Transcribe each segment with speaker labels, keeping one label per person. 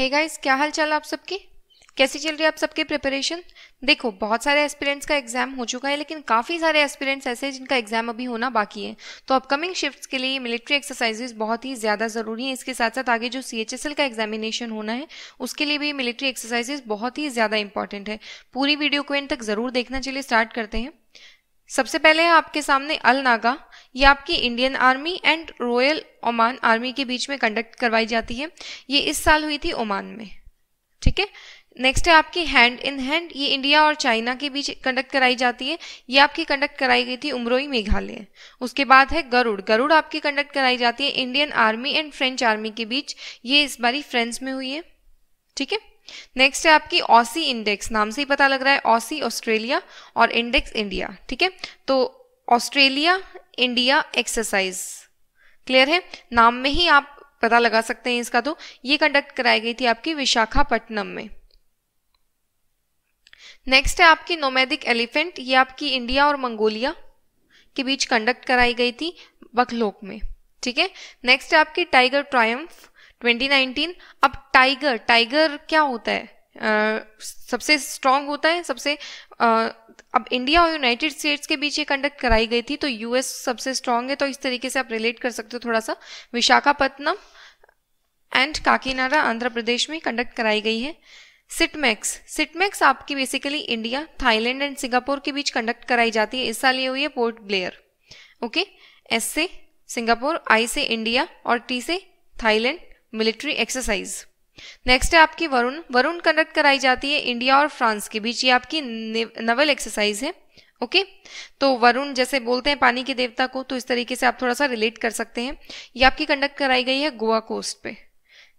Speaker 1: हे hey guys क्या हाल चाल आप सबकी कैसी चल रही है आप सबकी प्रिपरेशन देखो बहुत सारे एस्पिरेंट्स का एग्जाम हो चुका है लेकिन काफ़ी सारे एस्पिरेंट्स ऐसे हैं जिनका एग्जाम अभी होना बाकी है तो अपकमिंग शिफ्ट्स के लिए मिलिट्री एक्सरसाइजेज बहुत ही ज़्यादा ज़रूरी है इसके साथ साथ आगे जो सी का एग्जामिनेशन होना है उसके लिए भी मिलिट्री एक्सरसाइजेस बहुत ही ज़्यादा इंपॉर्टेंट है पूरी वीडियो को इन तक ज़रूर देखना चलिए स्टार्ट करते हैं सबसे पहले आपके सामने अल नागा ये आपकी Indian army and royal Oman army के बीच में कंडक्ट करवाई जाती है ये इस साल हुई थी ओमान में ठीक है नेक्स्ट है आपकी हैंड इन हैंड ये इंडिया और चाइना के बीच कंडक्ट कराई जाती है ये आपकी कंडक्ट कराई गई थी उमरोई मेघालय उसके बाद है गरुड़ गरुड़ आपकी कंडक्ट कराई जाती है Indian army and French army के बीच ये इस बारी फ्रेंस में हुई है ठीक है नेक्स्ट है आपकी ऑसी इंडेक्स नाम से ही पता लग रहा है ऑसी ऑस्ट्रेलिया और इंडेक्स इंडिया ठीक है तो ऑस्ट्रेलिया इंडिया एक्सरसाइज क्लियर है नाम में ही आप पता लगा सकते हैं इसका तो ये कंडक्ट कराई गई थी आपकी विशाखापट्टनम में नेक्स्ट है आपकी नोमैदिक एलिफेंट ये आपकी इंडिया और मंगोलिया के बीच कंडक्ट कराई गई थी बखलोक में ठीक है नेक्स्ट है आपकी टाइगर ट्रायम्फ 2019 अब टाइगर टाइगर क्या होता है सबसे स्ट्रांग होता है सबसे अब इंडिया और यूनाइटेड स्टेट्स के बीच ये कंडक्ट कराई गई थी तो यूएस सबसे स्ट्रांग है तो इस तरीके से आप रिलेट कर सकते हो थोड़ा सा विशाखापट्टनम एंड काकीनाडा आंध्र प्रदेश में कंडक्ट कराई गई है सिटमैक्स सिटमैक्स आपकी basically India Thailand and Singapore के बीच कंडक्ट कराई जाती है इस साल ये हुई है पोर्ट ब्लेयर ओके एस से सिंगापुर आई से इंडिया और टी से थाईलैंड मिलिट्री एक्सरसाइज नेक्स्ट है आपकी वरुण वरुण कंडक्ट कराई जाती है इंडिया और फ्रांस के बीच ये आपकी नवल एक्सरसाइज है ओके okay? तो वरुण जैसे बोलते हैं पानी के देवता को तो इस तरीके से आप थोड़ा सा रिलेट कर सकते हैं ये आपकी कंडक्ट कराई गई है गोवा कोस्ट पे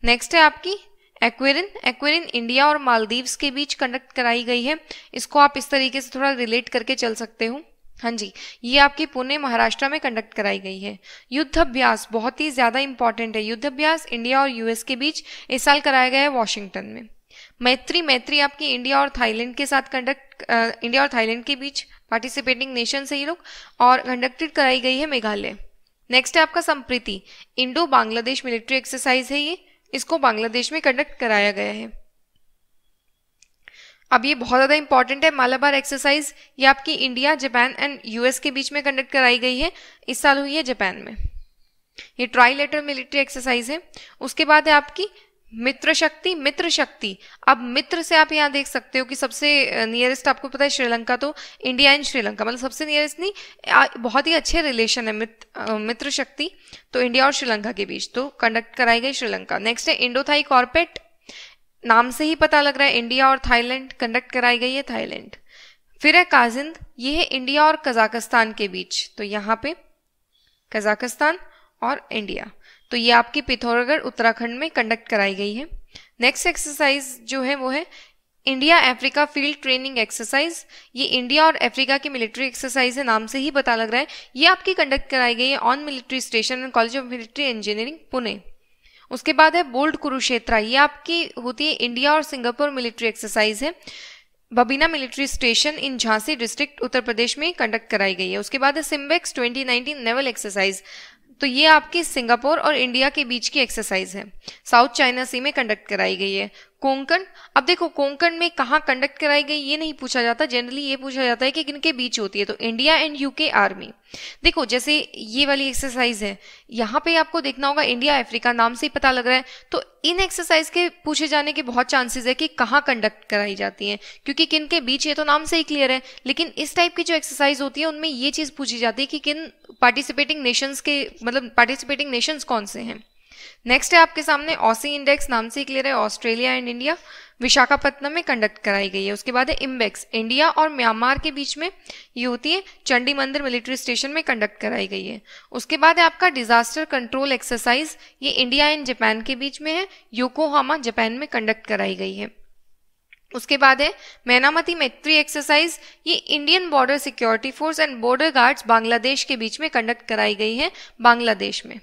Speaker 1: नेक्स्ट है आपकी एक्वेरिन एक्वेरिन इंडिया और मालदीव्स के बीच कंडक्ट कराई गई है इसको आप इस तरीके से थोड़ा रिलेट करके चल सकते हो हाँ जी ये आपकी पुणे महाराष्ट्र में कंडक्ट कराई गई है युद्धाभ्यास बहुत ही ज़्यादा इंपॉर्टेंट है युद्धाभ्यास इंडिया और यूएस के बीच इस साल कराया गया है वॉशिंगटन में मैत्री मैत्री आपकी इंडिया और थाईलैंड के साथ कंडक्ट इंडिया और थाईलैंड के बीच पार्टिसिपेटिंग नेशन है ये लोग और कंडक्टेड कराई गई है मेघालय नेक्स्ट है आपका Sampriti Indo Bangladesh military exercise है ये इसको बांग्लादेश में कंडक्ट कराया गया है अब ये बहुत ज़्यादा इंपॉर्टेंट है मालाबार एक्सरसाइज ये आपकी इंडिया जापान एंड यूएस के बीच में कंडक्ट कराई गई है इस साल हुई है जापान में ये ट्राई लेटर मिलिट्री एक्सरसाइज है उसके बाद है आपकी मित्र शक्ति मित्र शक्ति अब मित्र से आप यहाँ देख सकते हो कि सबसे नियरेस्ट आपको पता है श्रीलंका तो इंडिया एंड श्रीलंका मतलब सबसे नियरेस्ट नहीं बहुत ही अच्छे रिलेशन है मित्र शक्ति तो इंडिया और श्रीलंका के बीच तो कंडक्ट कराई गई श्रीलंका नेक्स्ट है इंडोथाई कॉर्पेट नाम से ही पता लग रहा है इंडिया और थाईलैंड कंडक्ट कराई गई है थाईलैंड फिर है काजिंद ये है इंडिया और कजाकिस्तान के बीच तो यहाँ पे कजाकिस्तान और इंडिया तो ये आपकी पिथौरागढ़ उत्तराखंड में कंडक्ट कराई गई है नेक्स्ट एक्सरसाइज जो है वो है India Africa field training exercise ये इंडिया और अफ्रीका की मिलिट्री एक्सरसाइज है नाम से ही पता लग रहा है ये आपकी कंडक्ट कराई गई है on military station and college of military engineering Pune उसके बाद है बोल्ड कुरुक्षेत्रा ये आपकी होती है इंडिया और सिंगापुर मिलिट्री एक्सरसाइज है Babina military station in Jhansi district Uttar Pradesh में कंडक्ट कराई गई है उसके बाद है सिम्बेक्स 2019 नेवल एक्सरसाइज तो ये आपकी सिंगापुर और इंडिया के बीच की एक्सरसाइज है साउथ चाइना सी में कंडक्ट कराई गई है कोंकण अब देखो कोंकण में कहाँ कंडक्ट कराई गई ये नहीं पूछा जाता जनरली ये पूछा जाता है कि किनके बीच होती है तो इंडिया एंड यूके आर्मी देखो जैसे ये वाली एक्सरसाइज है यहाँ पे आपको देखना होगा इंडिया अफ्रीका नाम से ही पता लग रहा है तो इन एक्सरसाइज के पूछे जाने के बहुत चांसेस है कि कहाँ कंडक्ट कराई जाती है क्योंकि किन के बीच ये तो नाम से ही क्लियर है लेकिन इस टाइप की जो एक्सरसाइज होती है उनमें ये चीज़ पूछी जाती है कि किन पार्टिसिपेटिंग नेशंस के मतलब पार्टिसिपेटिंग नेशंस कौन से हैं नेक्स्ट है आपके सामने ऑसी इंडेक्स नाम से क्लियर है ऑस्ट्रेलिया एंड इंडिया विशाखापट्टनम में कंडक्ट कराई गई है उसके बाद है इम्बेक्स इंडिया और म्यांमार के बीच में ये होती है चंडी मंदिर मिलिट्री स्टेशन में कंडक्ट कराई गई है उसके बाद है आपका डिजास्टर कंट्रोल एक्सरसाइज ये इंडिया एंड जापान के बीच में है योकोहामा जापान में कंडक्ट कराई गई है उसके बाद है मैनामती मैत्री एक्सरसाइज ये Indian border security force and border guards Bangladesh के बीच में कंडक्ट कराई गई है बांग्लादेश में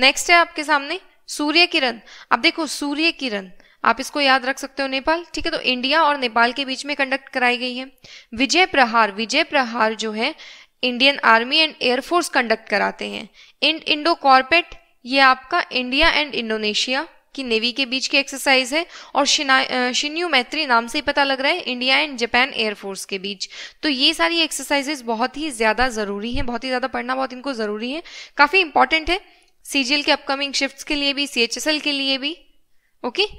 Speaker 1: नेक्स्ट है आपके सामने सूर्य किरण अब देखो सूर्य किरण आप इसको याद रख सकते हो नेपाल ठीक है तो इंडिया और नेपाल के बीच में कंडक्ट कराई गई है विजय प्रहार विजय प्रहार जो है Indian army and air force conduct कराते हैं इंड इंडो कॉर्पेट ये आपका इंडिया एंड इंडोनेशिया की नेवी के बीच की एक्सरसाइज है और शिन्यू मैत्री नाम से ही पता लग रहा है इंडिया एंड जापान एयरफोर्स के बीच तो ये सारी एक्सरसाइजेस बहुत ही ज़्यादा ज़रूरी है बहुत ही ज़्यादा पढ़ना बहुत इनको ज़रूरी है काफ़ी इंपॉर्टेंट है सीजीएल के अपकमिंग शिफ्ट्स के लिए भी सीएचएसएल के लिए भी ओके okay?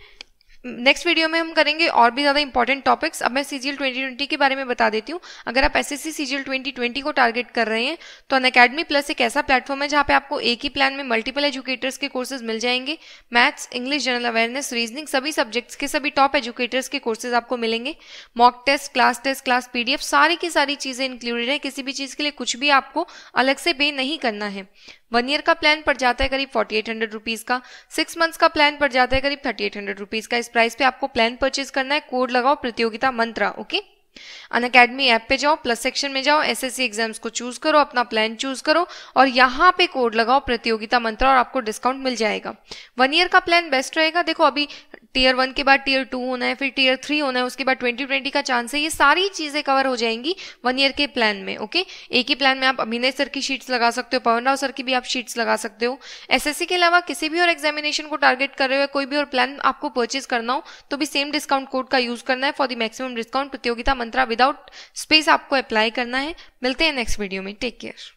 Speaker 1: नेक्स्ट वीडियो में हम करेंगे और भी ज़्यादा इंपॉर्टेंट टॉपिक्स अब मैं सीजीएल 2020 ट्वेंटी ट्वेंटी के बारे में बता देती हूँ अगर आप S S C CGL twenty twenty को टारगेट कर रहे हैं तो अन अकेडमी प्लस एक ऐसा प्लेटफॉर्म है जहाँ पे आपको एक ही प्लान में मल्टीपल एजुकेटर्स के कोर्सेज मिल जाएंगे maths English general awareness reasoning सभी सब्जेक्ट्स के सभी टॉप एजुकेटर्स के कोर्सेज आपको मिलेंगे mock test class test class PDF सारी की सारी चीज़ें इंक्लूडेड है किसी भी चीज़ के लिए कुछ भी आपको अलग से पे नहीं करना है वन ईयर का प्लान पड़ जाता है करीब फोर्टी एट हंड्रेड रुपीज़ का सिक्स मंथ्स का प्लान पड़ जाता है करीब थर्टी एट हंड्रेड रुपीज़ का इस प्राइस पे आपको प्लान परचेज करना है कोड लगाओ Pratiyogita Mantra okay Unacademy app पे जाओ प्लस सेक्शन में जाओ एसएससी एग्जाम्स को चूज करो अपना प्लान चूज करो और यहाँ पे कोड लगाओ प्रतियोगिता मंत्र और आपको डिस्काउंट मिल जाएगा वन ईयर का प्लान बेस्ट रहेगा देखो अभी टीयर वन के बाद टीयर टू होना है फिर टीयर थ्री होना है उसके बाद ट्वेंटी ट्वेंटी का चांस है ये सारी चीज़ें कवर हो जाएंगी वन ईयर के प्लान में ओके एक ही प्लान में आप अभिनय सर की शीट्स लगा सकते हो पवन राव सर की भी आप शीट्स लगा सकते हो एसएससी के अलावा किसी भी और एग्जामिनेशन को टारगेट कर रहे हो कोई भी और प्लान आपको परचेज करना हो तो भी सेम डिस्काउंट कोड का यूज़ करना है for the maximum discount Pratiyogita Mantra without space आपको अप्लाई करना है मिलते हैं नेक्स्ट वीडियो में टेक केयर